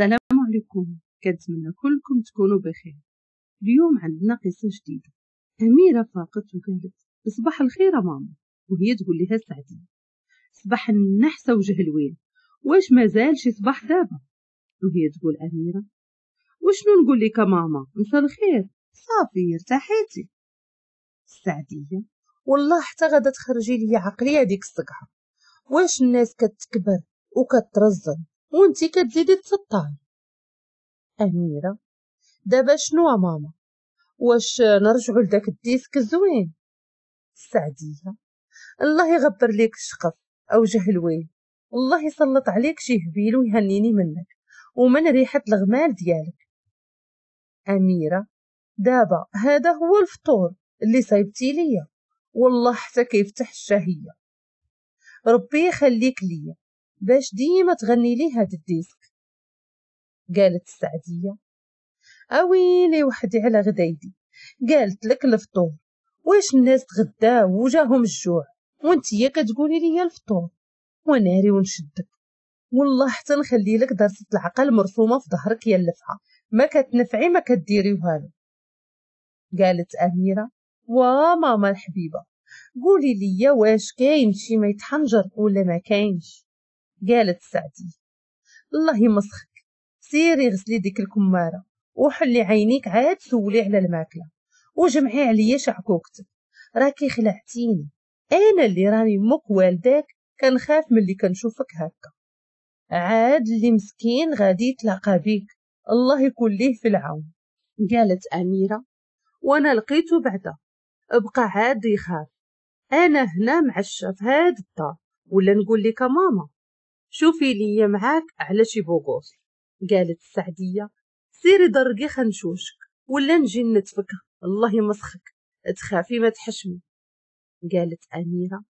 السلام عليكم كنتمنى كلكم تكونوا بخير اليوم عندنا قصة جديدة أميرة فاقت وقالت صباح الخير يا ماما وهي تقول لها سعدي صباح النحسة وجه الويل واش مازال شي صباح دابا وهي تقول أميرة وشنو نقول لك ماما مساء الخير صافي ارتاحيتي السعدية والله حتى غدا تخرجي لي عقلي هذيك الصقعة واش الناس كتكبر وكترزن وانتي كتزيدي تسطاي أميرة دابا شنو يا ماما واش نرجعو لداك الديسك الزوين السعدية الله يغبر ليك الشقف أو جهلوين الله يسلط عليك شي هبيل ويهنيني منك ومن ريحة الغمال ديالك أميرة دابا هذا هو الفطور اللي صايبتي ليا والله حتى كيفتح الشهية ربي يخليك ليا باش ديما تغني لي هاد الديسك قالت السعدية أويلي وحدي على غدايدي قالت لك الفطور واش الناس تغداو وجاهم الجوع يا كتقولي لي الفطور وناري ونشدك والله حتى نخلي لك درسة العقل مرسومة في ظهرك يا اللفعة ما كتنفعي ما كديري والو قالت أميرة وا ماما الحبيبة قولي لي واش كاين شي ما يتحنجر ولا ما كاينش قالت سعدي الله يمسخك سيري غسلي ديك الكمارة وحلي عينيك عاد سولي على الماكلة وجمعي عليا شعكوكتك راكي خلعتيني انا اللي راني مك والداك كنخاف ملي كنشوفك هكا عاد اللي مسكين غادي يتلاقى بيك الله يكون ليه في العون قالت أميرة وأنا لقيته بعدا ابقى عاد يخاف أنا هنا معشة في هاد الدار ولا نقول لك ماما شوفي لي معاك على شي بوغوص قالت السعدية سيري درقي خنشوشك ولا نجي نتفك الله يمسخك تخافي ما تحشمي قالت أميرة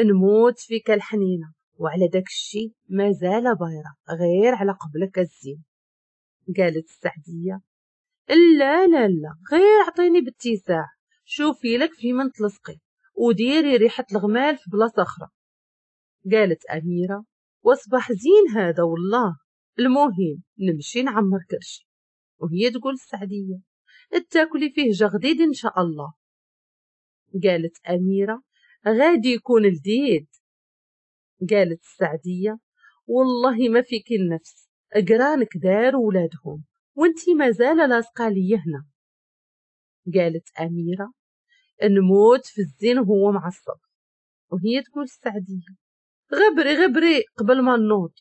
نموت فيك الحنينة وعلى داك الشي مازال بايرة غير على قبلك الزين قالت السعدية لا لا لا غير عطيني باتساع شوفي لك في من تلصقي وديري ريحة الغمال في بلاصة أخرى قالت أميرة واصبح زين هذا والله المهم نمشي نعمر كرشي وهي تقول السعدية تاكلي فيه جغديد إن شاء الله قالت أميرة غادي يكون لذيذ قالت السعدية والله ما فيك النفس قرانك كبار ولادهم وانتي مازال لاصقة لي هنا قالت أميرة نموت في الزين وهو معصب وهي تقول السعدية غبري غبري قبل ما نوض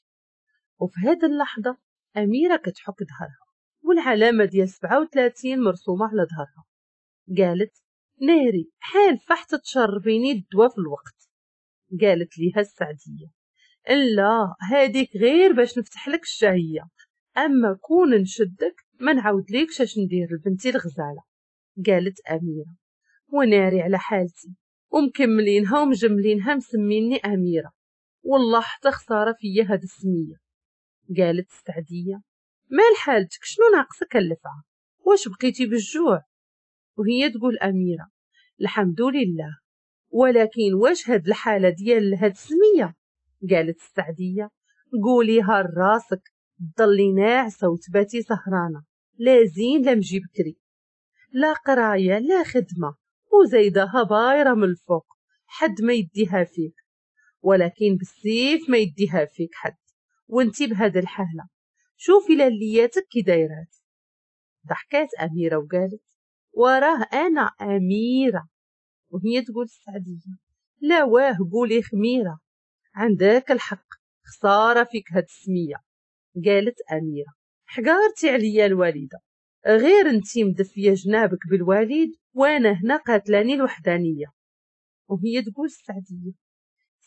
وفي هاد اللحظة أميرة كتحك ظهرها والعلامة ديال سبعة وثلاثين مرسومة على ظهرها قالت ناري حال فحت تشربيني الدواء في الوقت قالت ليها السعدية لا هاديك غير باش نفتح لك الشهية أما كون نشدك ما نعود ليك اش ندير لبنتي الغزالة قالت أميرة وناري على حالتي ومكملينها ومجملينها مسميني أميرة والله حتى خسارة فيا هاد السمية قالت السعدية مال حالتك شنو ناقصك اللفعة واش بقيتي بالجوع وهي تقول أميرة الحمد لله ولكن واش هاد الحالة ديال هاد السمية قالت السعدية قوليها لراسك ضلي ناعسة وتباتي سهرانة لا زين لا بكري لا قراية لا خدمة وزيدها بايرة من الفوق حد ما يديها فيك ولكن بالسيف ما يديها فيك حد وانتي بهذا الحالة شوفي لالياتك كي دايرات ضحكات أميرة وقالت وراه أنا أميرة وهي تقول السعدية لا واه قولي خميرة عندك الحق خسارة فيك هاد السمية قالت أميرة حقارتي عليا الوالدة غير انتي مدفية جنابك بالوالد وانا هنا قاتلاني الوحدانية وهي تقول السعدية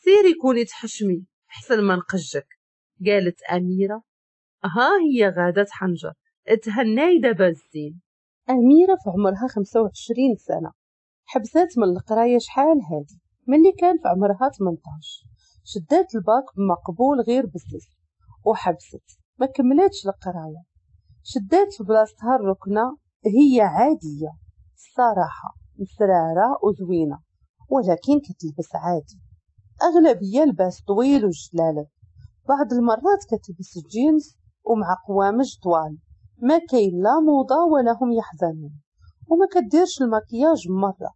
سيري كوني تحشمي حسن ما نقجك قالت أميرة ها هي غادة حنجر اتهناي دابا الزين أميرة في عمرها خمسة وعشرين سنة حبسات من القراية شحال هادي ملي كان في عمرها 18 شدات الباك بمقبول غير بزز وحبست ما كملتش القراية شدات في بلاصتها الركنة هي عادية الصراحة مسرارة وزوينة ولكن كتلبس عادي الأغلبية لباس طويل وجلالة بعض المرات كتلبس جينز ومع قوامج طوال ما كاين لا موضة ولا هم يحزنون وما كديرش المكياج مرة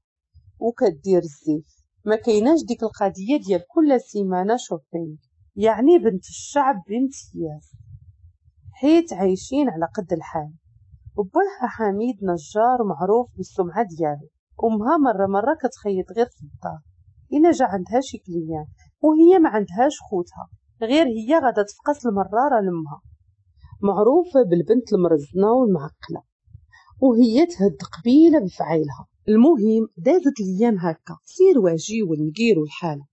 وكدير الزيف ما كايناش ديك القضية ديال كل سيمانة شوبينغ يعني بنت الشعب بنت ياس حيت عايشين على قد الحال وباها حميد نجار معروف بالسمعة ديالو أمها مرة مرة كتخيط غير في الدار الا جا عندها شي كليان وهي ما عندهاش خوتها غير هي غادا تفقس المرارة لمها معروفة بالبنت المرزنة والمعقلة وهي تهد قبيلة بفعيلها المهم دازت ليام هكا سير واجي والنقير والحالة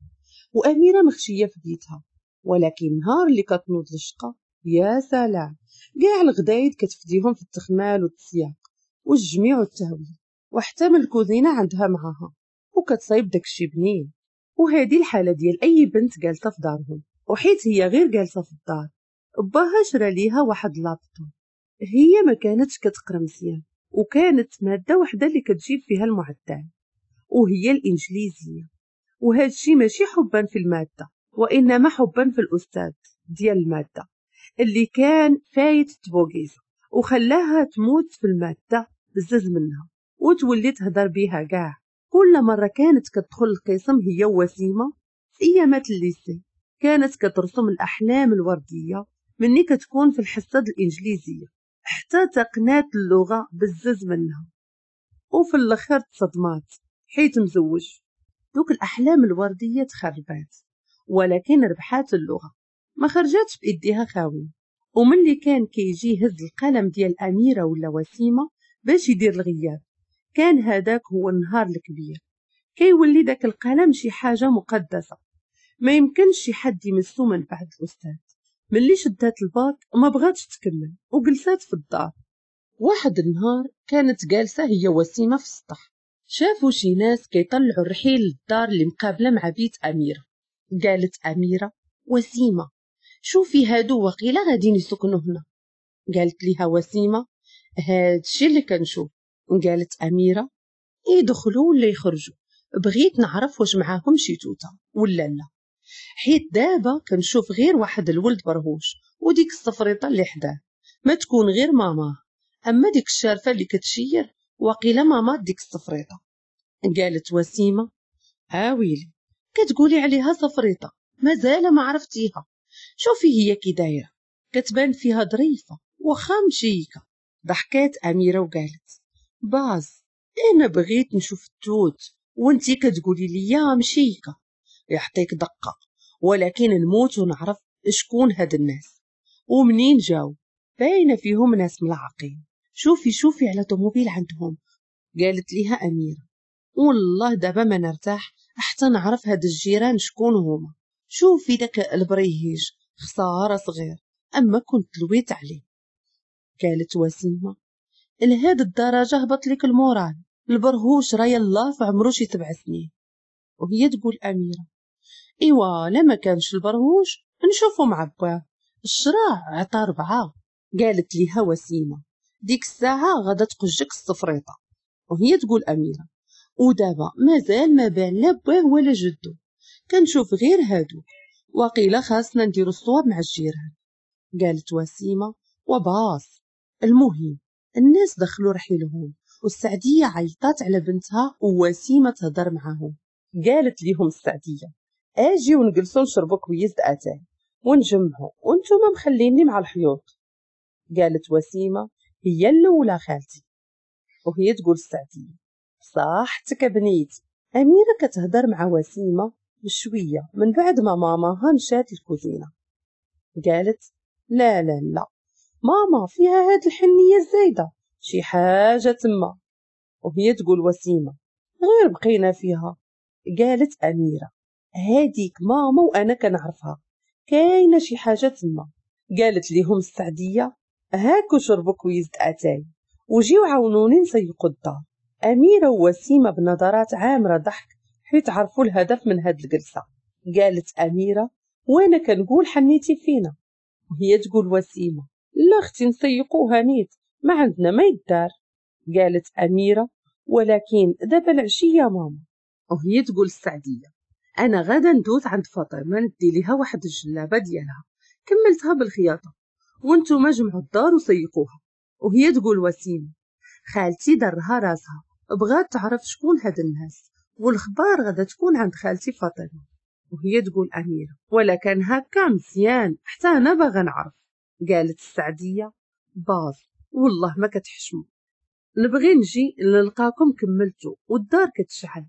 وأميرة مخشية في بيتها ولكن نهار اللي كتنوض للشقة يا سلام كاع الغدايد كتفديهم في التخمال والتسياق والجميع والتهويل وحتى من الكوزينة عندها معاها وكتصايب داكشي بنين وهادي الحالة ديال أي بنت جالسة في دارهم وحيت هي غير جالسة في الدار باها شرى ليها واحد لابتوب هي ما كانتش كتقرا مزيان وكانت مادة وحدة اللي كتجيب فيها المعدل وهي الإنجليزية وهذا الشيء ماشي حبا في المادة وإنما حبا في الأستاذ ديال المادة اللي كان فايت تبوغيز وخلاها تموت في المادة بزاز منها وتولي تهضر بيها قاع كل مرة كانت كتدخل القسم هي وسيمة في أيامات الليسي كانت كترسم الأحلام الوردية مني كتكون في الحصة الإنجليزية حتى تقنات اللغة بزز منها وفي الأخير تصدمات حيت مزوج دوك الأحلام الوردية تخربات ولكن ربحات اللغة ما خرجاتش بإيديها خاوية اللي كان كيجي يهز القلم ديال أميرة ولا وسيمة باش يدير الغياب كان هذاك هو النهار الكبير كيولي داك القلم شي حاجة مقدسة ما يمكنش شي حد يمسو من بعد الأستاذ ملي شدات الباك ما بغاتش تكمل وجلسات في الدار واحد النهار كانت جالسة هي وسيمة في السطح شافوا شي ناس كيطلعوا الرحيل للدار اللي مقابلة مع بيت أميرة قالت أميرة وسيمة شوفي هادو وقيله غاديين يسكنوا هنا قالت ليها وسيمة هادشي اللي كنشوف قالت أميرة يدخلوا إيه، ولا يخرجوا بغيت نعرف واش معاهم شي توتة ولا لا حيت دابا كنشوف غير واحد الولد برهوش وديك الصفريطة اللي حداه ما تكون غير ماما أما ديك الشارفة اللي كتشير وقيلة ماما ديك الصفريطة قالت وسيمة هاويلي آه كتقولي عليها صفريطة مازال ما عرفتيها شوفي هي كي دايرة كتبان فيها ظريفة وخا مشيكة ضحكات أميرة وقالت باز انا بغيت نشوف التوت وانتي كتقولي ليا مشيكه يعطيك دقه ولكن نموت ونعرف شكون هاد الناس ومنين جاو باينه فيهم ناس ملعقين شوفي شوفي على طوموبيل عندهم قالت ليها اميره والله دابا ما نرتاح حتى نعرف هاد الجيران شكون هما شوفي داك البريهيج خساره صغير اما كنت لويت عليه قالت وسيمه لهاد الدرجة هبط لك المورال البرهوش راه في عمرو شي سبع سنين وهي تقول أميرة إيوا لا ما كانش البرهوش نشوفو مع باه الشراع عطا ربعة قالت ليها وسيمة ديك الساعة غادا تقجك الصفريطة وهي تقول أميرة ودابا مازال ما بان لا باه ولا جدو كنشوف غير هادو وقيل خاصنا نديرو الصواب مع الجيران قالت وسيمة وباص المهم الناس دخلوا رحيلهم والسعدية عيطات على بنتها ووسيمة تهضر معاهم قالت ليهم السعدية اجي ونجلسوا نشربوا كويس اتاي ونجمعوا وانتم مخليني مع الحيوط قالت وسيمة هي الأولى خالتي وهي تقول السعدية صاحتك بنيتي أميرة كتهضر مع وسيمة بشوية من بعد ما ماماها مشات الكوزينة قالت لا لا لا ماما فيها هاد الحنية الزايدة شي حاجة تما وهي تقول وسيمة غير بقينا فيها قالت أميرة هاديك ماما وأنا كنعرفها كاينة شي حاجة تما قالت ليهم السعدية هاكو شربو كويس اتاي وجيو عاونوني نسيقو الدار اميره ووسيمه بنظرات عامره ضحك حيت عرفوا الهدف من هاد الجلسه قالت اميره وانا كنقول حنيتي فينا وهي تقول وسيمه لا اختي نسيقوها نيت ما عندنا ما يدار قالت أميرة ولكن دابا العشية يا ماما وهي تقول السعدية أنا غدا ندوز عند فاطمة ندي ليها واحد الجلابة ديالها كملتها بالخياطة وانتم جمعوا الدار وسيقوها وهي تقول وسيم خالتي درها راسها بغات تعرف شكون هاد الناس والخبار غدا تكون عند خالتي فاطمة وهي تقول أميرة ولكن هكا مزيان حتى أنا باغا نعرف قالت السعدية باظ والله ما كتحشمو نبغي نجي نلقاكم كملتو والدار كتشعل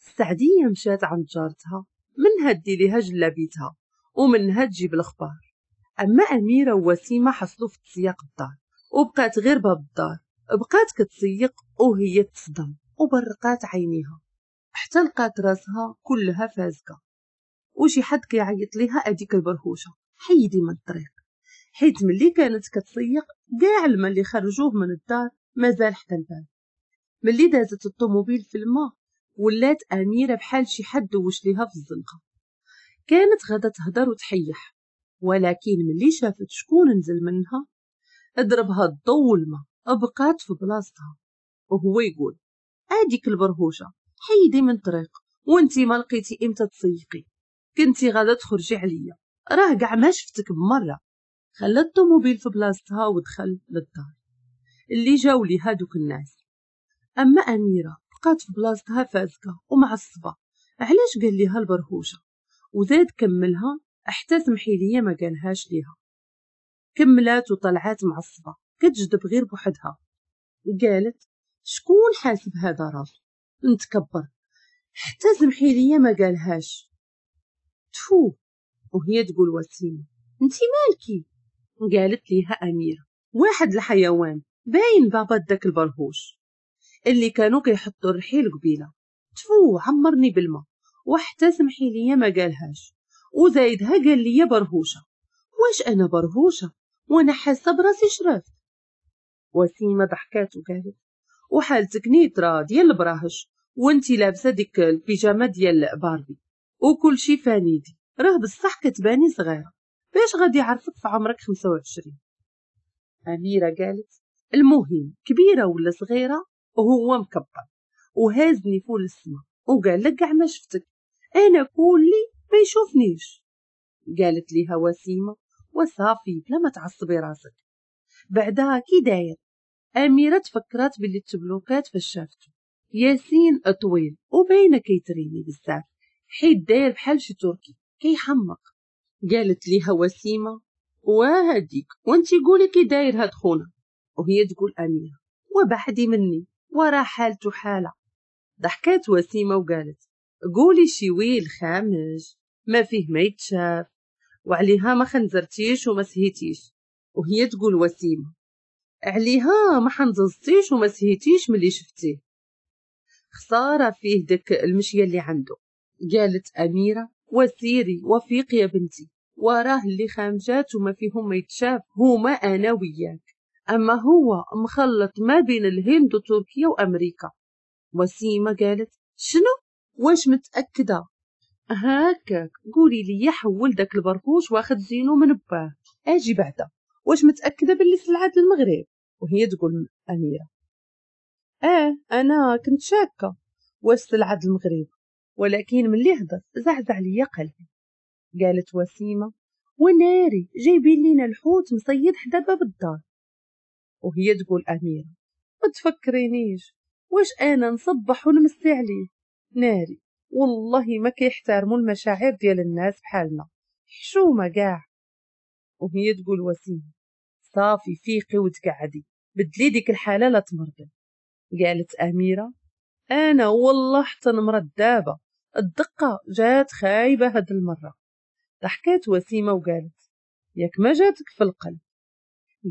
السعدية مشات عند جارتها منها دي ليها جلابيتها ومنها تجيب الأخبار أما أميرة ووسيمة حصلوا في تسياق الدار وبقات غير باب الدار بقات كتسيق وهي تصدم وبرقات عينيها حتى لقات راسها كلها فازكة وشي حد كيعيط ليها أديك البرهوشة حيدي من الطريق حيت ملي كانت كتسيق كاع الماء اللي خرجوه من الدار مازال حتى الباب ملي دازت الطوموبيل في الماء ولات أميرة بحال شي حد دوش ليها في الزنقة كانت غدا تهدر وتحيح ولكن ملي شافت شكون نزل منها ضربها الضو والماء بقات في بلاصتها وهو يقول هاديك البرهوشه حيدي من الطريق وانتي ما لقيتي امتى تسيقي كنتي غادا تخرجي عليا راه كاع ما شفتك بمره خلطته الطوموبيل في بلاصتها ودخل للدار اللي جاو لي هادوك الناس اما اميره بقات في بلاصتها فازكه ومعصبه علاش قال ليها البرهوشه وزاد كملها حتى سمحي ليا ما قالهاش ليها كملات وطلعات معصبه كتجذب غير بوحدها قالت شكون حاسب هذا راس نتكبر حتى سمحي ليا ما قالهاش تفو وهي تقول وسيمه انت مالكي قالت ليها أميرة واحد الحيوان باين بابا داك البرهوش اللي كانوا كيحطوا الرحيل قبيله تفو عمرني بالماء وحتى سمحي ليا ما قالهاش وزايدها قال ليا برهوشه واش انا برهوشه وانا حاسه براسي شرف وسيمه ضحكات وقالت وحالتك نيترا ديال البراهش وانتي لابسه ديك البيجامه ديال باربي وكل شي فانيدي راه بصح كتباني صغيره باش غادي يعرفك في عمرك وعشرين أميرة قالت المهم كبيرة ولا صغيرة وهو مكبر وهازني فول السما وقال لك ما شفتك أنا كولي ما يشوفنيش قالت ليها وسيمة وصافي بلا ما تعصبي راسك بعدها كي داير أميرة تفكرت باللي التبلوكات فاش شافته ياسين طويل وباينة كيتريني بزاف حيت داير بحال شي تركي كيحمق قالت ليها وسيمة وهديك وانتي قولي كي داير هاد خونا وهي تقول أمينة وبحدي مني ورا حالته حالة ضحكات وسيمة وقالت قولي شوي الخامج ما فيه ما يتشاف وعليها ما خنزرتيش وما سهيتيش وهي تقول وسيمة عليها ما حنزلتيش وما سهيتيش ملي شفتيه خسارة فيه دك المشية اللي عنده قالت أميرة وسيري وفيق يا بنتي وراه اللي خامجات وما فيهم ما يتشاف هما أنا وياك أما هو مخلط ما بين الهند وتركيا وأمريكا وسيمة قالت شنو واش متأكدة هاكاك قولي لي حول داك البرقوش واخد زينو من باه اجي بعدا واش متأكدة باللي سلعة المغرب وهي تقول أميرة اه أنا كنت شاكة واش سلعة المغرب ولكن ملي هضر زعزع ليا قلبي قالت وسيمة وناري جايبين لينا الحوت مصيد حدا باب الدار وهي تقول أميرة ما تفكرينيش واش أنا نصبح ونمسي عليه ناري والله ما كيحترموا المشاعر ديال الناس بحالنا حشومة كاع وهي تقول وسيمة صافي فيقي وتقعدي بدلي ديك الحالة لا تمرضي قالت أميرة أنا والله حتى نمرض دابا الدقة جات خايبة هاد المرة ضحكات وسيمة وقالت ياك ما جاتك في القلب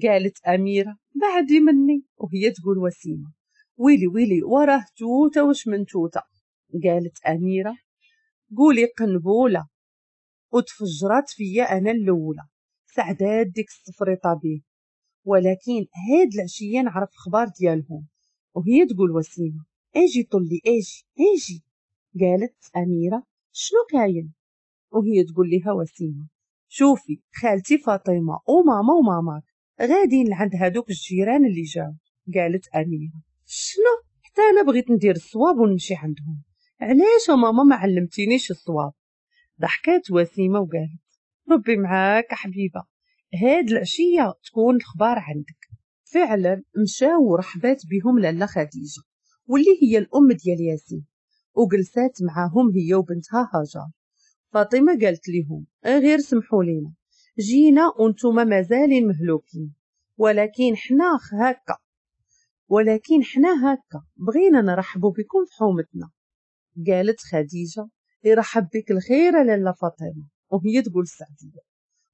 قالت أميرة بعدي مني وهي تقول وسيمة ويلي ويلي وراه توتة وش من توتة قالت أميرة قولي قنبولة وتفجرات فيا أنا الأولى سعدات ديك السفريطة بيه ولكن هاد العشية نعرف خبار ديالهم وهي تقول وسيمة اجي طلي اجي اجي قالت أميرة شنو كاين وهي تقول لها وسيمة شوفي خالتي فاطمة وماما وماماك غادين لعند هادوك الجيران اللي جاو قالت أميرة شنو حتى أنا بغيت ندير الصواب ونمشي عندهم علاش ماما ما علمتينيش الصواب ضحكات وسيمة وقالت ربي معاك حبيبة هاد العشية تكون الخبار عندك فعلا مشاو ورحبات بهم لالا خديجة واللي هي الأم ديال ياسين وجلسات معاهم هي وبنتها هاجر فاطمة قالت لهم إيه غير سمحوا لينا جينا وانتم مازالين مهلوكين ولكن حنا هكا ولكن حنا هكا بغينا نرحبوا بكم في حومتنا قالت خديجة يرحب بك الخير لالا فاطمة وهي تقول سعدية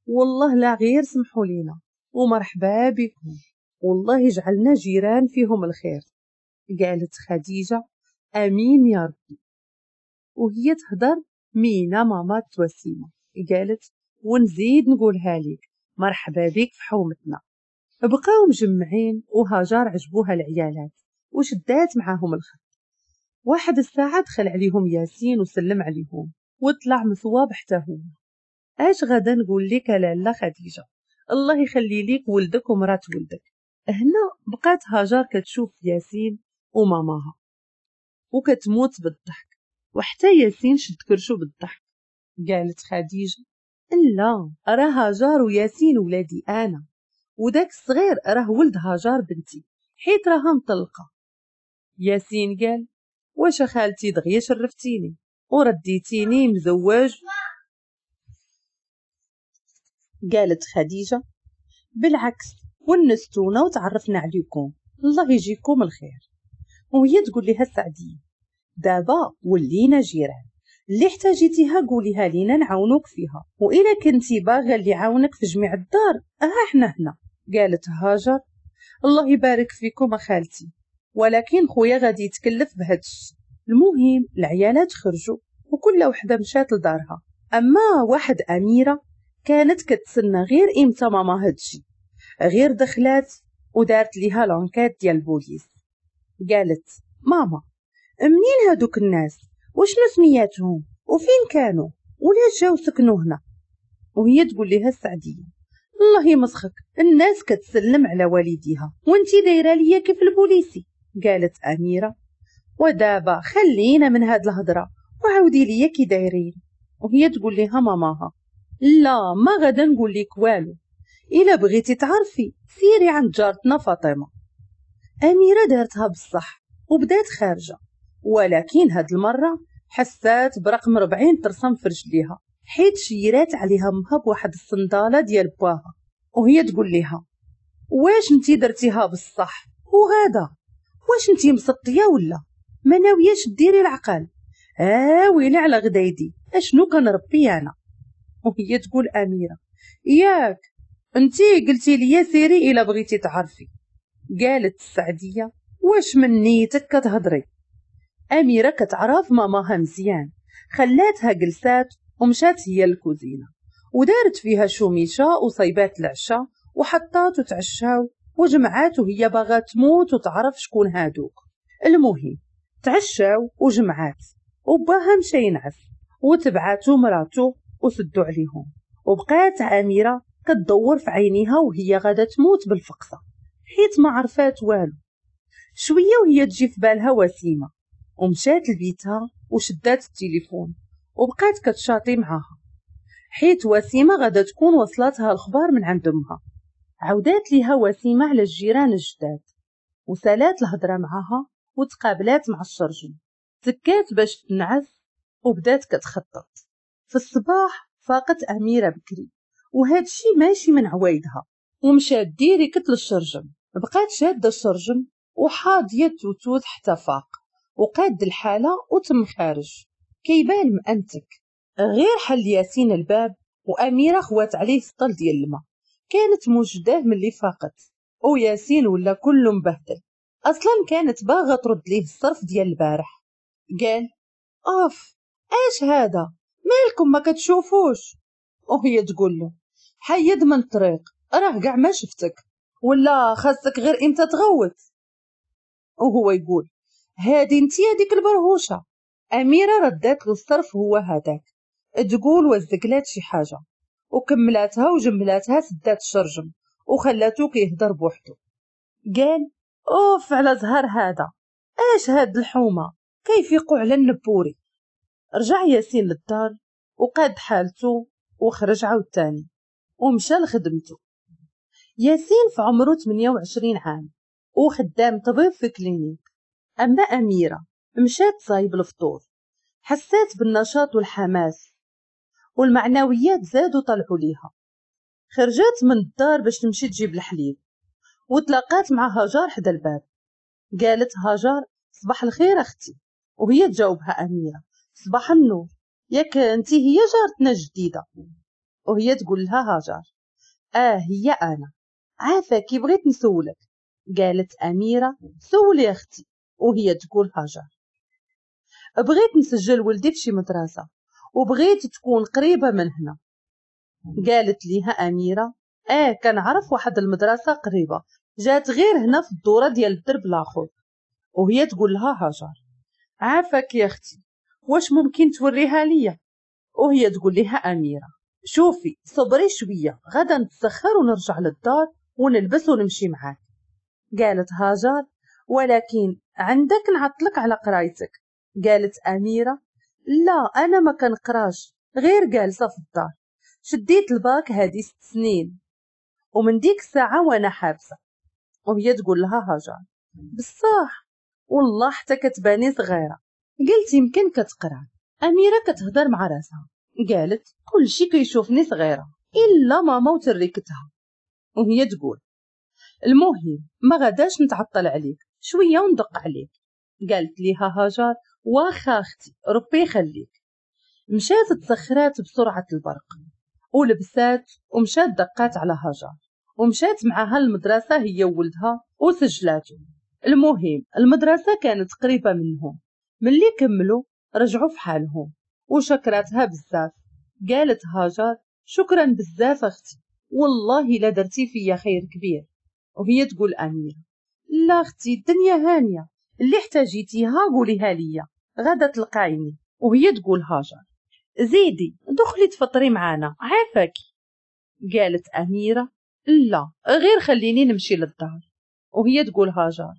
والله لا غير سمحوا لينا ومرحبا بكم والله جعلنا جيران فيهم الخير قالت خديجة امين يا ربي وهي تهضر مينا ماما توسيمة قالت ونزيد نقولها لك مرحبا بك في حومتنا بقاو مجمعين وهاجر عجبوها العيالات وشدات معاهم الخط واحد الساعة دخل عليهم ياسين وسلم عليهم وطلع مثواب حتى هو اش غدا نقول لك لالا خديجة الله يخلي ليك ولدك ومرات ولدك هنا بقات هاجر كتشوف ياسين وماماها وكتموت بالضحك وحتى ياسين شد كرشو بالضحك قالت خديجة لا راه هاجر وياسين ولادي أنا وداك الصغير راه ولد هاجر بنتي حيت راها مطلقة ياسين قال واش خالتي دغيا شرفتيني ورديتيني مزوج قالت خديجة بالعكس ونستونا وتعرفنا عليكم الله يجيكم الخير وهي تقول لها السعدية دابا ولينا جيران اللي احتاجيتيها قوليها لينا نعاونوك فيها وإلا كنتي باغا اللي عاونك في جميع الدار ها حنا هنا قالت هاجر الله يبارك فيكم خالتي ولكن خويا غادي يتكلف بهادشي المهم العيالات خرجوا وكل وحدة مشات لدارها أما واحد أميرة كانت كتسنى غير إمتى ماما هادشي غير دخلات ودارت ليها لانكات ديال البوليس قالت ماما منين هادوك الناس وشنو سمياتهم وفين كانوا وليش جاو سكنوا هنا وهي تقول لها السعدية الله يمسخك الناس كتسلم على والديها وانتي دايره ليا كيف البوليسي قالت أميرة ودابا خلينا من هاد الهضرة وعاودي ليا كي دايرين وهي تقول لها ماماها لا ما غدا نقول لك والو إلا بغيتي تعرفي سيري عند جارتنا فاطمة أميرة دارتها بصح وبدات خارجة ولكن هاد المرة حسات برقم 40 ترسم في رجليها حيت شيرات عليها امها بواحد الصندالة ديال باها وهي تقول ليها واش انتي درتيها بالصح وهذا واش انتي مسطية ولا ما ناويهش ديري العقل اه ويلي على غدايدي اشنو كنربي انا وهي تقول اميره ياك انتي قلتي لي سيري الا بغيتي تعرفي قالت السعديه واش من نيتك كتهضري أميرة كتعرف ماماها مزيان خلاتها جلسات ومشات هي الكوزينة ودارت فيها شوميشة وصيبات العشاء وحطات وتعشاو وجمعات وهي باغا تموت وتعرف شكون هادوك المهم تعشاو وجمعات وباها مشى ينعس وتبعاتو مراتو وسدو عليهم وبقات أميرة كتدور في عينيها وهي غادا تموت بالفقصة حيت ما عرفات والو شوية وهي تجي في بالها وسيمة ومشات لبيتها وشدات التليفون وبقات كتشاطي معاها حيت وسيمة غادا تكون وصلتها الخبار من عند امها عودات ليها وسيمة على الجيران الجداد وسالات الهضرة معاها وتقابلات مع الشرجم تكات باش تنعس وبدات كتخطط في الصباح فاقت أميرة بكري شي ماشي من عوايدها ومشات ديريكت للشرجم بقات شادة الشرجم وحاضية توتوت حتى فاق وقاد الحالة وتم خارج كيبان مأنتك غير حل ياسين الباب وأميرة خوات عليه سطل ديال الماء كانت موجداه ملي فاقت ياسين ولا كله مبهدل أصلا كانت باغا ترد ليه الصرف ديال البارح قال أوف اش هذا مالكم ما كتشوفوش وهي تقول له حيد من الطريق راه كاع ما شفتك ولا خاصك غير امتى تغوت وهو يقول هادي انتي هاديك البرهوشة أميرة ردات له الصرف هو هذاك تقول وزقلات شي حاجة وكملاتها وجملاتها سدات الشرجم وخلاته كيهضر بوحدو قال اوف على زهر هذا اش هاد الحومة كيفيقو على النبوري رجع ياسين للدار وقاد حالته وخرج عاوتاني ومشى لخدمته ياسين في عمره 28 عام وخدام طبيب في كلينيك أما أميرة مشات صايب الفطور حسات بالنشاط والحماس والمعنويات زادوا طلعوا ليها خرجت من الدار باش تمشي تجيب الحليب وتلاقات مع هاجار حدا الباب قالت هاجار صباح الخير أختي وهي تجاوبها أميرة صباح النور ياك انت هي جارتنا الجديدة وهي تقول لها هاجر اه هي انا عافاك بغيت نسولك قالت اميره سولي اختي وهي تقول هاجر بغيت نسجل ولدي في شي مدرسة وبغيت تكون قريبة من هنا قالت ليها أميرة آه كنعرف واحد المدرسة قريبة جات غير هنا في الدورة ديال الدرب الآخر وهي تقول لها هاجر عافاك يا أختي واش ممكن توريها ليا وهي تقول لها أميرة شوفي صبري شوية غدا نتسخر ونرجع للدار ونلبس ونمشي معاك قالت هاجر ولكن عندك نعطلك على قرايتك قالت أميرة لا أنا ما كنقراش غير جالسة في الدار شديت الباك هادي ست سنين ومن ديك الساعة وأنا حابسة وهي تقول لها هاجر بصح والله حتى كتباني صغيرة قلت يمكن كتقرا أميرة كتهضر مع راسها قالت كلشي كيشوفني صغيرة إلا ماما وتركتها وهي تقول المهم ما غداش نتعطل عليك شويه وندق عليك قالت ليها هاجر واخا اختي ربي يخليك مشات تسخرات بسرعه البرق ولبسات ومشات دقات على هاجر ومشات معها المدرسة هي ولدها وسجلاتو المهم المدرسة كانت قريبة منهم ملي كملوا رجعوا في حالهم وشكرتها بزاف قالت هاجر شكرا بزاف اختي والله لا درتي فيا خير كبير وهي تقول امين لا اختي الدنيا هانيه اللي احتاجيتيها قوليها ليا غدا تلقايني وهي تقول هاجر زيدي دخلي تفطري معانا عافاك قالت أميرة لا غير خليني نمشي للدار وهي تقول هاجر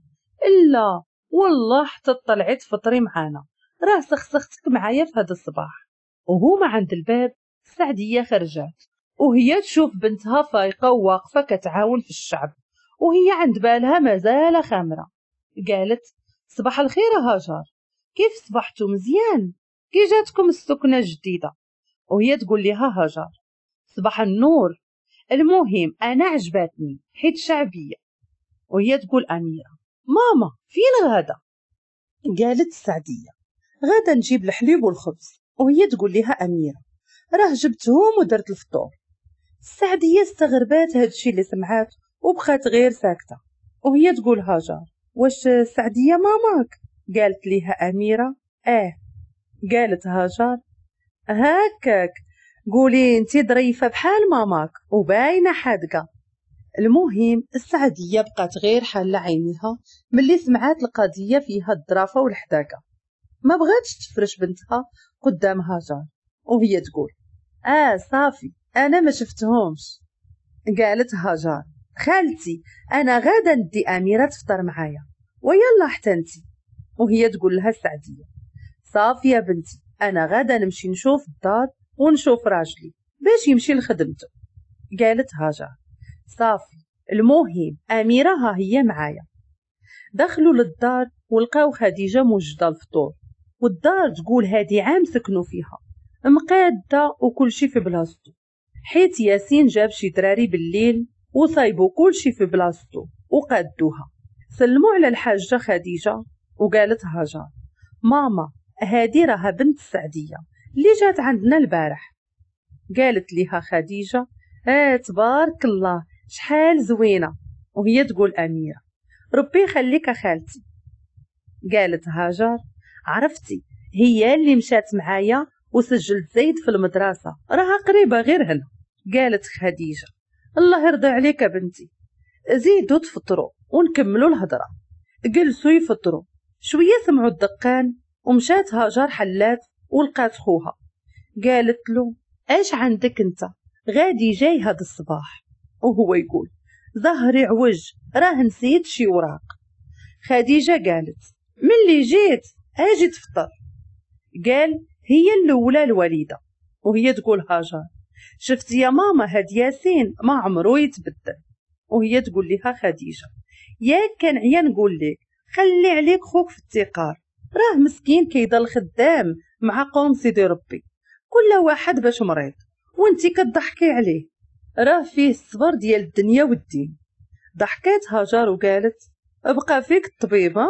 لا والله حتى طلعت فطري معانا راه سخسختك معايا في هذا الصباح وهما عند الباب سعدية خرجات وهي تشوف بنتها فايقة وواقفة كتعاون في الشعب وهي عند بالها مازال خامرة قالت صباح الخير هاجر كيف صبحتو مزيان كي جاتكم السكنة الجديدة وهي تقول لها هاجر صباح النور المهم أنا عجباتني حيت شعبية وهي تقول أميرة ماما فين غدا قالت السعدية غدا نجيب الحليب والخبز وهي تقول لها أميرة راه جبتهم ودرت الفطور السعدية استغربات هادشي اللي سمعاتو وبخات غير ساكتة وهي تقول هاجر واش سعدية ماماك قالت ليها أميرة آه قالت هاجر هكاك قولي انت ظريفة بحال ماماك وباينة حادقة المهم السعدية بقات غير حالة عينيها ملي سمعات القضية فيها الظرافة والحداقة ما بغاتش تفرش بنتها قدام هاجر وهي تقول اه صافي انا ما شفتهمش قالت هاجر خالتي أنا غدا ندي أميرة تفطر معايا ويلا حتى انت وهي تقول لها السعدية صافي يا بنتي أنا غدا نمشي نشوف الدار ونشوف راجلي باش يمشي لخدمته قالت هاجر صافي المهم أميرة ها هي معايا دخلوا للدار ولقاو خديجة موجدة الفطور والدار تقول هادي عام سكنوا فيها مقادة وكل شي في بلاصتو حيت ياسين جاب شي دراري بالليل وصايبوا كلشي في بلاصتو وقادوها سلموا على الحاجة خديجة وقالت هاجر ماما هادي راها بنت السعدية اللي جات عندنا البارح قالت لها خديجة آه تبارك الله شحال زوينة وهي تقول أميرة ربي يخليك خالتي قالت هاجر عرفتي هي اللي مشات معايا وسجلت زيد في المدرسة راها قريبة غير هنا قالت خديجة الله يرضي عليك يا بنتي زيدوا تفطروا ونكملوا الهضرة جلسوا يفطروا شوية سمعوا الدقان ومشات هاجر حلات ولقات خوها قالت له اش عندك انت غادي جاي هاد الصباح وهو يقول ظهري عوج راه نسيت شي وراق خديجة قالت من اللي جيت اجي تفطر قال هي الاولى الوليدة وهي تقول هاجر شفت يا ماما هاد ياسين ما عمرو يتبدل وهي تقول لها خديجة ياك كان عيا نقول لك خلي عليك خوك في التقار راه مسكين كيضل خدام مع قوم سيدي ربي كل واحد باش مريض وانتي كتضحكي عليه راه فيه الصبر ديال الدنيا والدين ضحكات هاجر وقالت ابقى فيك الطبيبة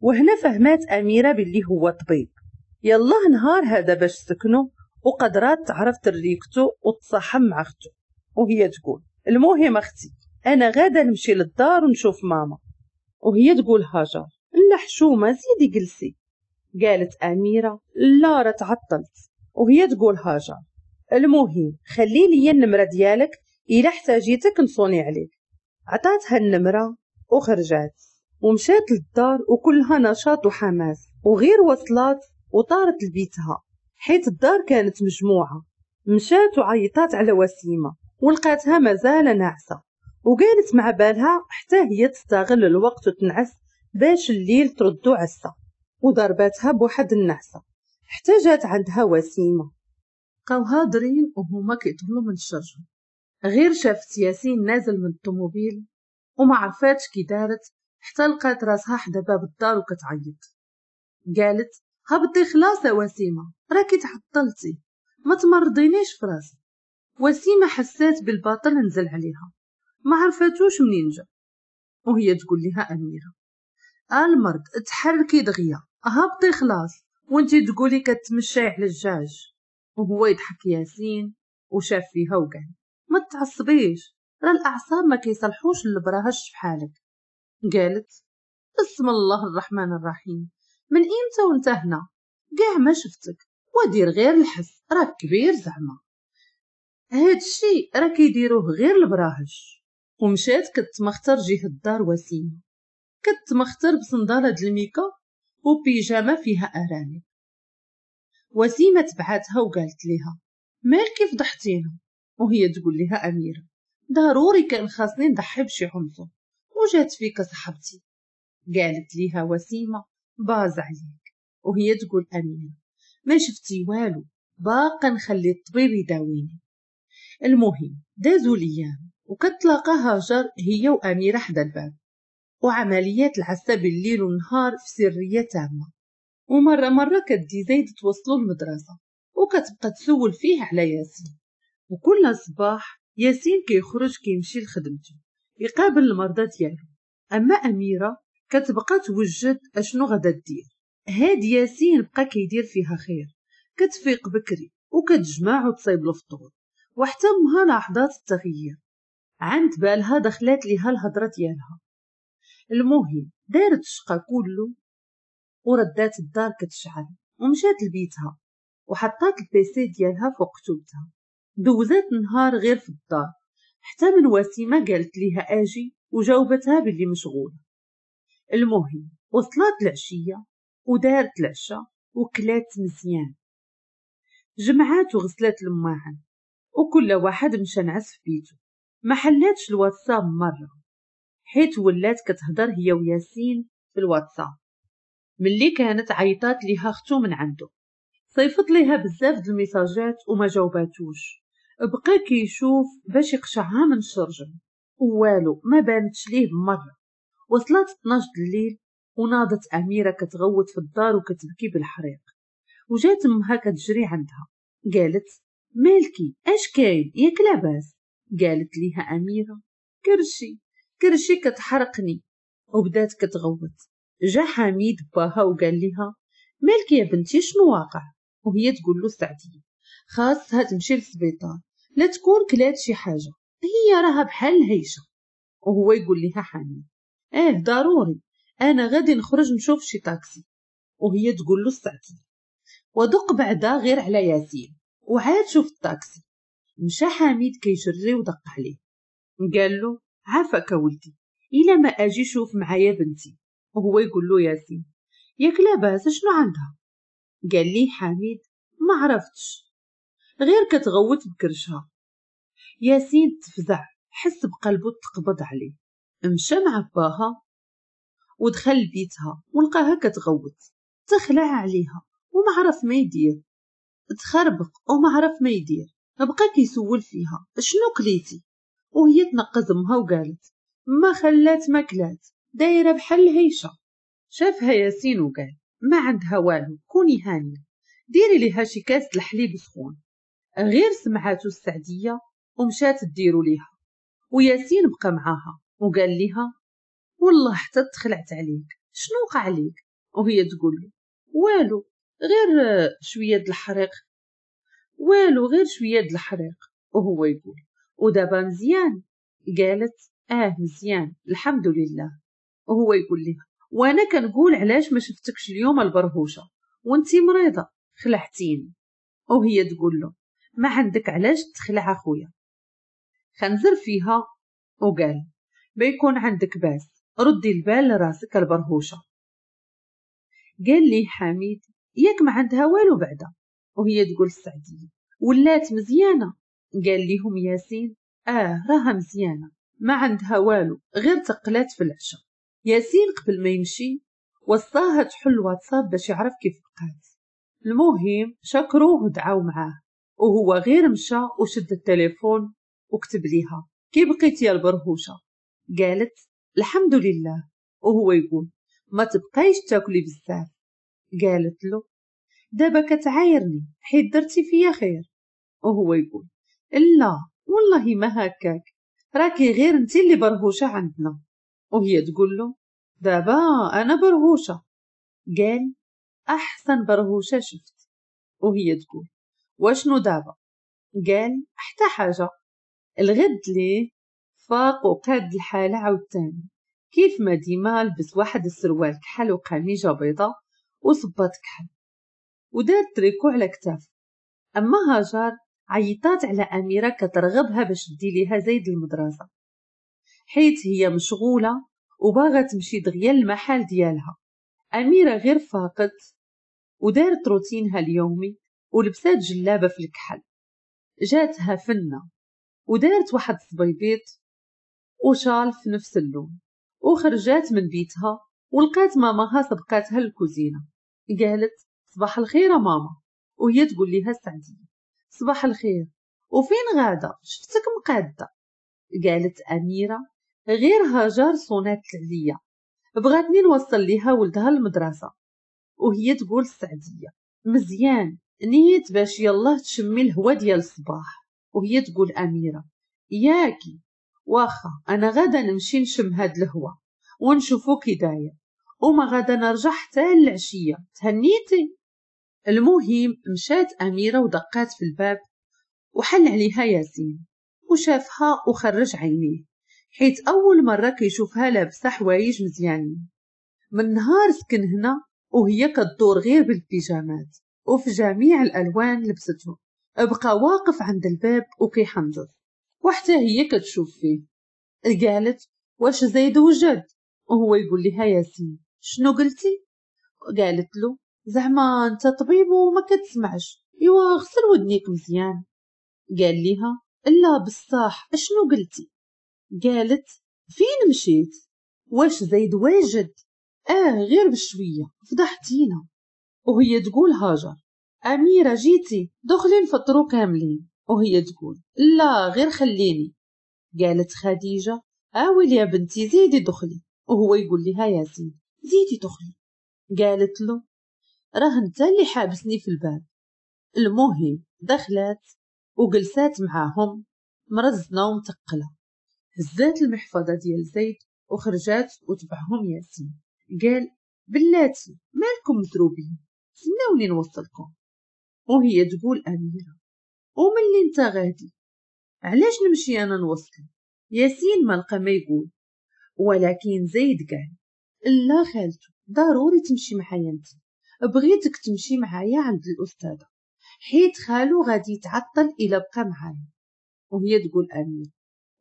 وهنا فهمات أميرة باللي هو طبيب يلا نهار هذا باش سكنه وقدرات رات عرفت ريقته وتصاحم مع اختو وهي تقول المهم اختي انا غادا نمشي للدار ونشوف ماما وهي تقول هاجر لا حشومة زيدي جلسي قالت أميرة لا راه تعطلت وهي تقول هاجر المهم خلي لي النمرة ديالك إلا احتاجيتك نصوني عليك عطاتها النمرة وخرجات ومشات للدار وكلها نشاط وحماس وغير وصلات وطارت لبيتها حيت الدار كانت مجموعة مشات وعيطات على وسيمة ولقاتها مازال ناعسة وقالت مع بالها حتى هي تستغل الوقت وتنعس باش الليل تردو عسة وضرباتها بواحد النعسة حتى جات عندها وسيمة بقاو هادرين وهما كيطلوا من الشجرة غير شافت ياسين نازل من الطوموبيل وما عرفاتش كي دارت حتى لقات راسها حدا باب الدار وكتعيط قالت هبطي خلاص يا وسيمة راكي تعطلتي ما تمرضينيش في وسيمة حسات بالباطل نزل عليها ما عرفتوش منين جا وهي تقول لها أميرة آه، المرض تحركي دغيا هبطي خلاص وانتي تقولي كتمشي على الجاج وهو يضحك ياسين وشاف فيها وقال ما تعصبيش راه الاعصاب ما كيصلحوش لبراهش بحالك قالت بسم الله الرحمن الرحيم من امتى وانت هنا كاع ما شفتك ودير غير الحس راك كبير زعما هادشي راه كيديروه غير البراهج ومشات كتمختر جهه الدار وسيمه كتمختر بصنداله دلميكا وبيجامه فيها ارانب وسيمه تبعتها وقالت ليها مالك فضحتينا وهي تقول لها اميره ضروري كان خاصني نضحي بشي عنصر وجات فيك صاحبتي قالت ليها وسيمه باز عليك وهي تقول أمينة ما شفتي والو باقا نخلي الطبيب يداويني المهم دازوا الأيام وكتلاقى هاجر هي وأميرة حدا الباب وعمليات العسة بالليل والنهار في سرية تامة ومرة مرة كدي زيد توصلوا المدرسة وكتبقى تسول فيه على ياسين وكل صباح ياسين كيخرج كيمشي لخدمته يقابل المرضى ديالو أما أميرة كتبقى توجد اشنو غدا دير هاد ياسين بقى كيدير فيها خير كتفيق بكري وكتجمع وتصيب الفطور وحتى مها لاحظات التغيير عند بالها دخلات ليها الهضره ديالها المهم دارت الشقا كله وردات الدار كتشعل ومشات لبيتها وحطات البيسي ديالها فوق توتها دوزات نهار غير في الدار حتى من وسيمة قالت ليها اجي وجاوبتها باللي مشغولة المهم وصلت العشية ودارت العشاء وكلات مزيان جمعات وغسلات الماعن وكل واحد مشى نعس في بيتو ما حلاتش الواتساب مرة حيت ولات كتهضر هي وياسين في الواتساب ملي كانت عيطات ليها اختو من عنده صيفط ليها بزاف د الميساجات وما جاوباتوش بقى كيشوف باش يقشعها من شرجم والو ما بانتش ليه مرة وصلت 12 الليل وناضت أميرة كتغوت في الدار وكتبكي بالحريق وجات أمها كتجري عندها قالت مالكي اش كاين ياك لاباس قالت ليها أميرة كرشي كرشي كتحرقني وبدات كتغوت جا حميد باها وقال ليها مالكي يا بنتي شنو واقع وهي تقول له سعدية خاصها تمشي للسبيطار لا تكون كلات شي حاجة هي راها بحال الهيشة وهو يقول لها حميد ايه ضروري أنا غادي نخرج نشوف شي طاكسي وهي تقول له الساعتين ودق بعدا غير على ياسين وعاد شوف الطاكسي مشى حميد كيجري ودق عليه قال له عافاك ولدي الا ما اجي شوف معايا بنتي وهو يقول له ياسين ياك لاباس شنو عندها قال لي حميد ما عرفتش غير كتغوت بكرشها ياسين تفزع حس بقلبه تقبض عليه مشى مع باها ودخل لبيتها ولقاها كتغوت تخلع عليها وما عرف ما يدير تخربق وما عرف ما يدير بقى كيسول فيها شنو كليتي وهي تنقز امها وقالت ما خلات ما كلات دايره بحال هيشه شافها ياسين وقال ما عندها والو كوني هانيه ديري ليها شي كاس الحليب سخون غير سمعاتو السعديه ومشات ديرو ليها وياسين بقى معاها وقال لها والله حتى تخلعت عليك شنو وقع عليك وهي تقول له والو غير شويه د الحريق والو غير شويه د الحريق وهو يقول ودابا مزيان قالت اه مزيان الحمد لله وهو يقول لها وانا كنقول علاش ما شفتكش اليوم البرهوشه وانتي مريضه خلعتيني وهي تقول له ما عندك علاش تخلع اخويا خنزر فيها وقال بيكون عندك باس ردي البال لراسك البرهوشة قال لي حميد ياك ما عندها والو بعدا وهي تقول السعدية ولات مزيانة قال ليهم ياسين آه راها مزيانة ما عندها والو غير تقلات في العشاء ياسين قبل ما يمشي وصاها تحل الواتساب باش يعرف كيف بقات المهم شكروه ودعاو معاه وهو غير مشى وشد التليفون وكتب ليها كي يا البرهوشة قالت الحمد لله وهو يقول ما تبقايش تاكلي بزاف قالت له دابا كتعايرني حيت درتي فيا خير وهو يقول لا والله ما هكاك راكي غير انت اللي برهوشه عندنا وهي تقول له دابا انا برهوشه قال احسن برهوشه شفت وهي تقول واشنو دابا قال حتى حاجه الغد ليه فاقوا بهاد الحالة عاوتاني كيف ما ديما لبس واحد السروال كحل وقميجة بيضة وصبات كحل ودار تريكو على كتاف أما هاجر عيطات على أميرة كترغبها باش تدي ليها زيد المدرسة حيت هي مشغولة وباغا تمشي دغيا المحل ديالها أميرة غير فاقت ودارت روتينها اليومي ولبسات جلابة في الكحل جاتها فنة ودارت واحد صبيبيط وشال في نفس اللون وخرجت من بيتها ولقيت ماماها سبقاتها للكوزينة قالت صباح الخير يا ماما وهي تقول لها السعدية صباح الخير وفين غادة شفتك مقادة قالت أميرة غير هاجر صونات عليا بغاتني نوصل ليها ولدها المدرسة وهي تقول السعدية مزيان نيت باش يلا تشمي الهوا ديال الصباح وهي تقول أميرة ياكي واخا أنا غدا نمشي نشم هاد الهوا ونشوفو كي داير وما غدا نرجع حتى العشية تهنيتي المهم مشات أميرة ودقات في الباب وحل عليها ياسين وشافها وخرج عينيه حيت أول مرة كيشوفها لابسة حوايج مزيانين من نهار سكن هنا وهي كدور غير بالبيجامات وفي جميع الألوان لبستهم بقى واقف عند الباب وكيحنظر وحتى هي كتشوف فيه قالت واش زيد وجد وهو يقول لها يا سي شنو قلتي قالت له زعما انت طبيب وما كتسمعش ايوا غسل ودنيك مزيان قال ليها لا بصح اشنو قلتي قالت فين مشيت واش زيد واجد اه غير بشويه فضحتينا وهي تقول هاجر اميره جيتي دخلي نفطرو كاملين وهي تقول لا غير خليني قالت خديجة آول آه يا بنتي زيدي دخلي وهو يقول لها يا زيد زيدي دخلي قالت له راه انت اللي حابسني في الباب المهم دخلت وجلسات معاهم مرزنة ومتقلة هزات المحفظة ديال زيد وخرجات وتبعهم ياسين قال بلاتي مالكم مضروبين سناوني نوصلكم وهي تقول أميرة ومن اللي انت غادي علاش نمشي انا نوصلك ياسين ما لقى ما يقول ولكن زيد قال لا خالتو ضروري تمشي معايا انت بغيتك تمشي معايا عند الاستاذه حيت خالو غادي يتعطل الا بقى معايا وهي تقول امين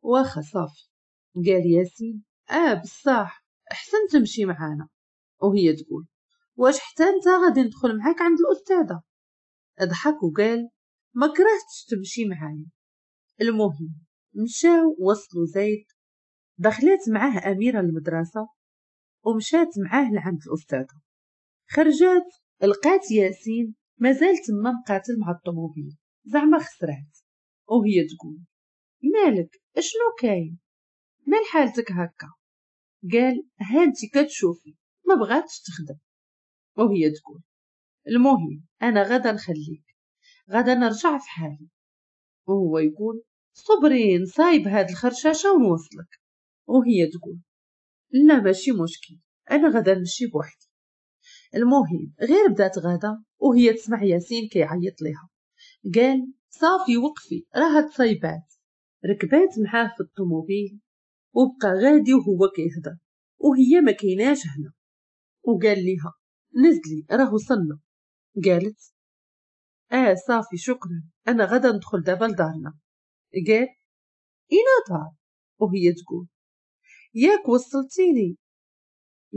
واخا صافي قال ياسين اه بصح احسن تمشي معانا وهي تقول واش حتى انت غادي ندخل معاك عند الاستاذه ضحك وقال ما كرهتش تمشي معايا المهم مشاو وصلوا زيد دخلت معاه أميرة المدرسة ومشات معاه لعند الأستاذة خرجات لقات ياسين مازال تما مقاتل مع الطوموبيل زعما خسرات وهي تقول مالك اشنو كاين مال حالتك هكا قال هانتي كتشوفي ما بغاتش تخدم وهي تقول المهم انا غدا نخليك غدا نرجع في حالي وهو يقول صبري نصايب هاد الخرشاشة ونوصلك وهي تقول لا ماشي مشكل أنا غدا نمشي بوحدي المهم غير بدات غدا وهي تسمع ياسين كيعيط ليها قال صافي وقفي راها تصايبات ركبات معاه في الطوموبيل وبقى غادي وهو كيهضر وهي ما كيناش هنا وقال ليها نزلي راه وصلنا قالت آه صافي شكرا أنا غدا ندخل دابا لدارنا قال إلى دار وهي تقول ياك وصلتيني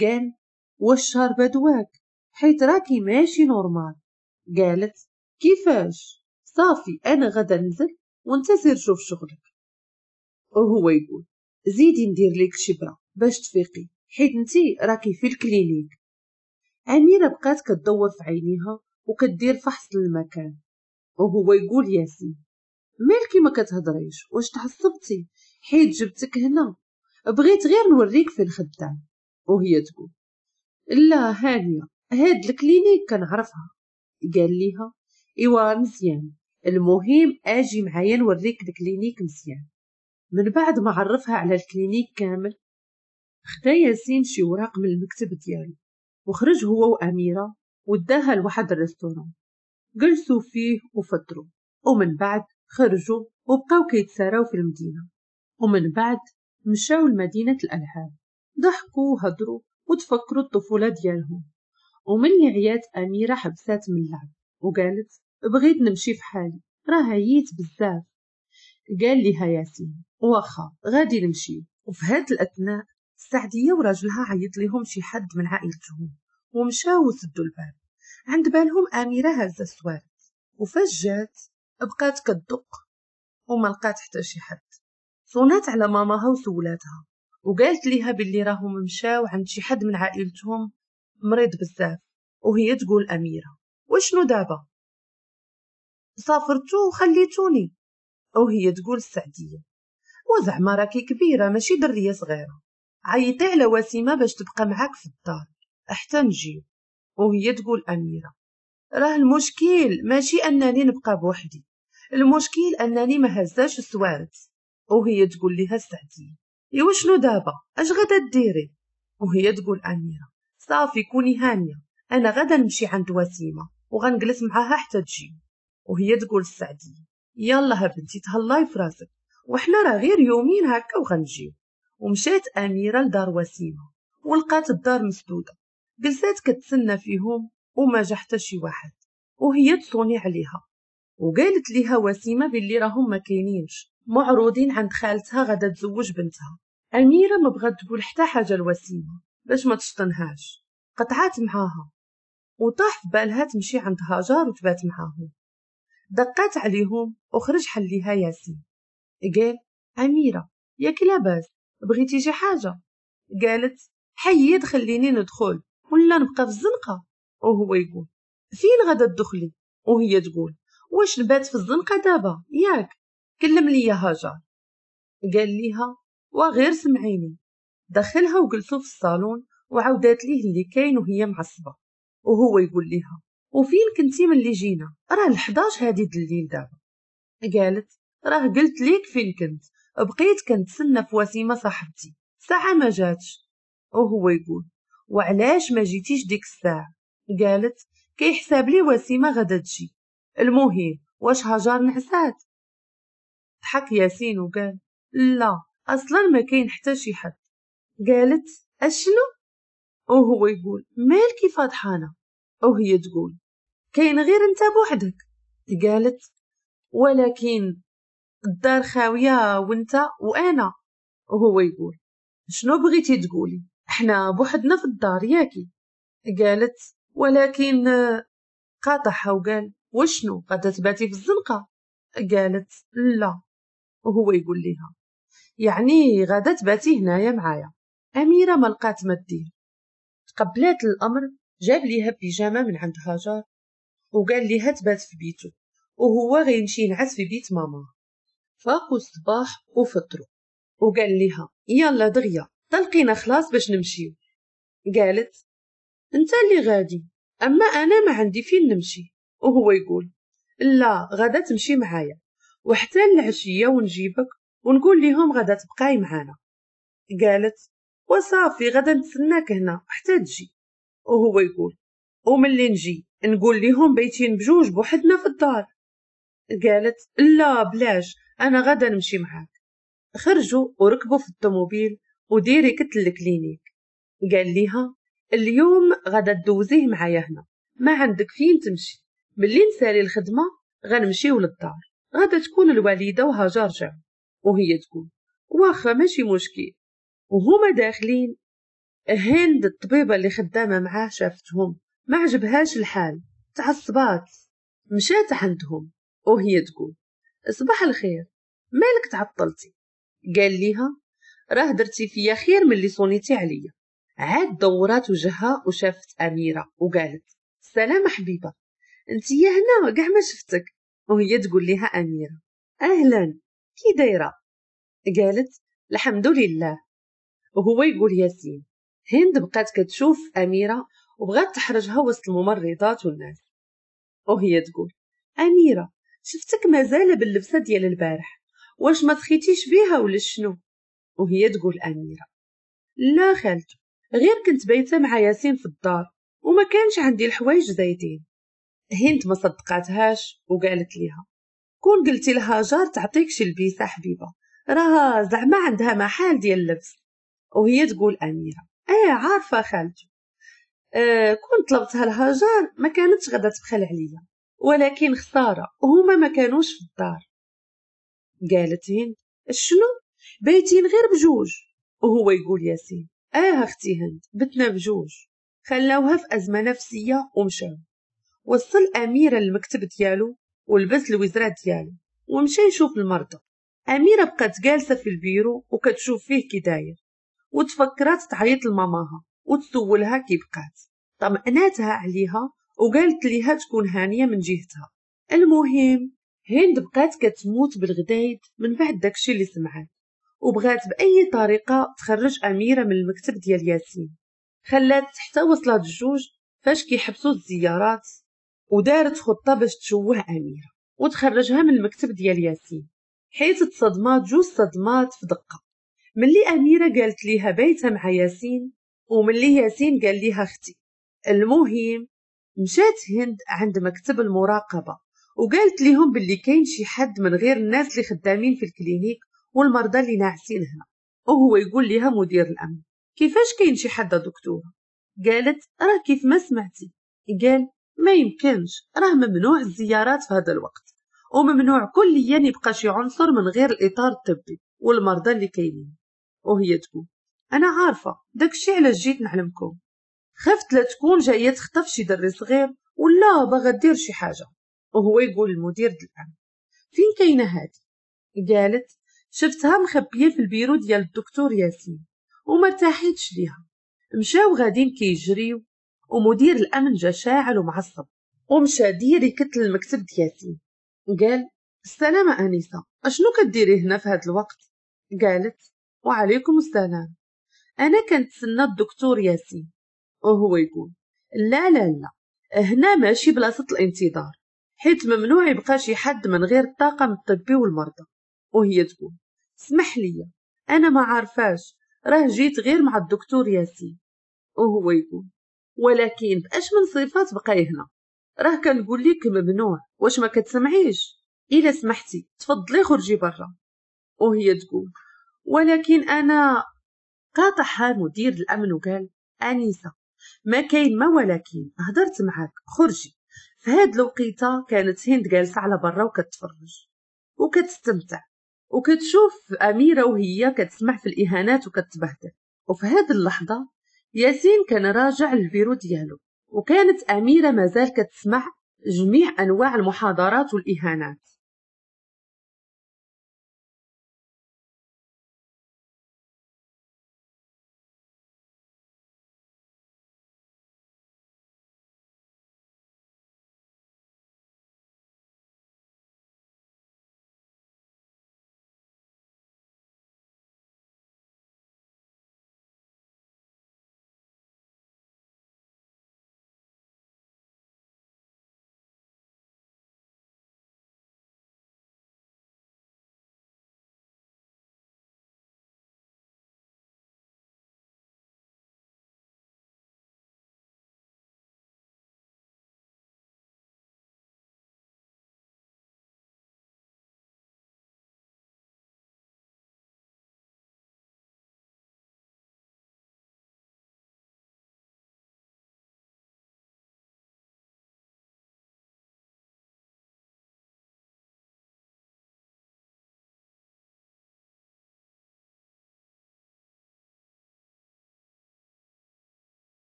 قال واش شاربة دواك حيت راكي ماشي نورمال قالت كيفاش صافي أنا غدا نزل وانت سير شوف شغلك وهو يقول زيدي ندير لك شبرة باش تفيقي حيت انتي راكي في الكلينيك أميرة بقات كتدور في عينيها وكدير فحص المكان وهو يقول ياسين مالكي ما كتهضريش واش تعصبتي حيت جبتك هنا بغيت غير نوريك فين خدام وهي تقول لا هانية هاد الكلينيك كنعرفها قال ليها ايوا مزيان المهم اجي معايا نوريك الكلينيك مزيان من بعد ما عرفها على الكلينيك كامل خدا ياسين شي وراق من المكتب ديالو وخرج هو وأميرة واداها لواحد الريستوران جلسوا فيه وفطروا ومن بعد خرجوا وبقاو كيتساراو في المدينة ومن بعد مشاو لمدينة الألعاب ضحكوا وهضروا وتفكروا الطفولة ديالهم اللي عيات أميرة حبسات من اللعب وقالت بغيت نمشي في حالي راه عييت بزاف قال لها ياسين واخا غادي نمشي وفي هاد الأثناء السعدية وراجلها عيط لهم شي حد من عائلتهم ومشاو وسدوا الباب عند بالهم أميرة هزة السوارد وفجات بقات كدق وما لقات حتى شي حد صونات على ماماها وسولاتها وقالت ليها باللي راهم مشاو عند شي حد من عائلتهم مريض بزاف وهي تقول أميرة وشنو دابا سافرتو وخليتوني وهي تقول السعدية وزعما راكي كبيرة ماشي درية صغيرة عيطي على وسيمة باش تبقى معاك في الدار حتى نجيو وهي تقول أميرة راه المشكل ماشي أنني نبقى بوحدي المشكل أنني ما هزاش السوارت وهي تقول لها السعدية إيوا شنو دابا اش غادا ديري وهي تقول أميرة صافي كوني هانية أنا غادا نمشي عند وسيمة وغنجلس معاها حتى تجي وهي تقول السعدية يلا بنتي تهلاي فراسك وحنا راه غير يومين هكا وغنجيو ومشات أميرة لدار وسيمة ولقات الدار مسدودة جلسات كتسنى فيهم وما جا حتى شي واحد وهي تصوني عليها وقالت ليها وسيمه باللي راهم ما كاينينش معروضين عند خالتها غادا تزوج بنتها اميره ما بغات تقول حتى حاجه لوسيمه باش ما تشطنهاش قطعات معاها وطاح في بالها تمشي عند هاجر وتبات معاهم دقات عليهم وخرج حليها ياسين قال اميره ياك لاباس بغيتي شي حاجه قالت حيد خليني ندخل ولا نبقى في الزنقة وهو يقول فين غدا تدخلي وهي تقول واش نبات في الزنقة دابا ياك كلم لي هاجر قال ليها وغير سمعيني دخلها وجلسوا في الصالون وعودات ليه اللي كاين وهي معصبة وهو يقول ليها وفين كنتي ملي جينا راه الحداش هادي الليل دابا قالت راه قلت ليك فين كنت بقيت كنتسنى في وسيمة صاحبتي ساعة ما جاتش وهو يقول وعلاش ما جيتيش ديك الساعة قالت كيحساب لي وسيمة غدا تجي المهم واش هاجر نعسات ضحك ياسين وقال لا اصلا ما كاين حتى شي حد قالت اشنو وهو يقول مالكي فاضحانه وهي تقول كاين غير انت بوحدك قالت ولكن الدار خاويه وانت وانا وهو يقول شنو بغيتي تقولي احنا بوحدنا في الدار ياكي قالت ولكن قاطعها وقال وشنو غادا تباتي في الزنقة قالت لا وهو يقول لها يعني غادا تباتي هنايا معايا أميرة ملقات لقات ما تقبلات الأمر جاب ليها بيجامة من عند هاجر وقال ليها تبات في بيته وهو غيمشي ينعس في بيت ماما فاقوا الصباح وفطروا وقال ليها يلا دغيا تلقينا خلاص باش نمشيو قالت انت اللي غادي اما انا ما عندي فين نمشي وهو يقول لا غدا تمشي معايا وحتى العشيه ونجيبك ونقول لهم غدا تبقاي معانا قالت وصافي غدا نتسناك هنا حتى تجي وهو يقول وملي نجي نقول لهم بيتين بجوج بوحدنا في الدار قالت لا بلاش انا غدا نمشي معاك خرجوا وركبوا في الطوموبيل وديريكت للكلينيك قال ليها اليوم غدا تدوزيه معايا هنا ما عندك فين تمشي ملي نسالي الخدمة غنمشيو للدار غدا تكون الوالدة وهاجر رجعوا وهي تقول واخا ماشي مشكل وهما داخلين هند الطبيبة اللي خدامة معاه شافتهم ما عجبهاش الحال تعصبات مشات عندهم وهي تقول صباح الخير مالك تعطلتي قال ليها راه درتي فيا خير من اللي صونيتي عليا عاد دورات وجهها وشافت أميرة وقالت سلام حبيبة يا هنا كاع ما شفتك وهي تقول لها أميرة أهلا كي دايرة قالت الحمد لله وهو يقول ياسين هند بقات كتشوف أميرة وبغات تحرجها وسط الممرضات والناس وهي تقول أميرة شفتك مازال باللبسة ديال البارح واش ما تخيتيش بيها ولا شنو وهي تقول أميرة لا خالتو غير كنت بايته مع ياسين في الدار وما كانش عندي الحوايج زايدين هند ما صدقاتهاش وقالت ليها كون قلتي لها جار تعطيك شي لبيسه حبيبه راها زعما عندها محال ديال اللبس وهي تقول اميره ايه عارفه خالتو آه كون طلبتها الهاجر ما كانتش غدا تبخل عليا ولكن خساره وهما ما كانوش في الدار قالت هند شنو بيتين غير بجوج وهو يقول ياسين اه اختي هند بتنا بجوج خلاوها في ازمه نفسيه ومشاو وصل اميره للمكتب ديالو ولبس الوزرات ديالو ومشى يشوف المرضى اميره بقات جالسه في البيرو وكتشوف فيه كي داير وتفكرات تعيط لماماها وتسولها كي بقات طمأناتها عليها وقالت ليها تكون هانيه من جهتها المهم هند بقات كتموت بالغدايد من بعد داكشي اللي سمعات وبغات بأي طريقة تخرج أميرة من المكتب ديال ياسين خلات حتى وصلت الجوج فاش كيحبسوا الزيارات ودارت خطة باش تشوه أميرة وتخرجها من المكتب ديال ياسين حيت تصدمات جوج صدمات في دقة ملي أميرة قالت ليها بيتها مع ياسين وملي ياسين قال ليها اختي المهم مشات هند عند مكتب المراقبة وقالت ليهم باللي كاين شي حد من غير الناس اللي خدامين في الكلينيك والمرضى اللي ناعسينها وهو يقول ليها مدير الأمن كيفاش كاين شي حد دكتور قالت راه كيف ما سمعتي قال ما يمكنش راه ممنوع الزيارات في هذا الوقت وممنوع كليا يبقى شي عنصر من غير الإطار الطبي والمرضى اللي كاينين وهي تقول أنا عارفة داكشي علاش جيت نعلمكم خفت لا تكون جاية تخطف شي دري صغير ولا باغا دير شي حاجة وهو يقول المدير الامن فين كاينة هادي قالت شفتها مخبية في البيرو ديال الدكتور ياسين وما ارتاحتش ليها مشاو غادين كيجريو ومدير الأمن جا شاعل ومعصب ومشى ديري كتل المكتب ياسين قال السلامة أنيسة أشنو كديري هنا في هاد الوقت قالت وعليكم السلام أنا كنتسنى الدكتور ياسين وهو يقول لا لا لا هنا ماشي بلاصة الانتظار حيت ممنوع يبقى شي حد من غير الطاقم الطبي والمرضى وهي تقول سمح لي انا ما عارفاش راه جيت غير مع الدكتور ياسين وهو يقول ولكن باش من صفات بقاي هنا راه كنقول لك ممنوع واش ما كتسمعيش الا سمحتي تفضلي خرجي برا وهي تقول ولكن انا قاطعها مدير الامن وقال انيسه ما كاين ما ولكن هدرت معاك خرجي في هاد الوقيته كانت هند جالسه على برا وكتفرج وكتستمتع وكتشوف أميرة وهي كتسمع في الإهانات وكتبهدل وفي هذه اللحظة ياسين كان راجع الفيرو ديالو وكانت أميرة مازال كتسمع جميع أنواع المحاضرات والإهانات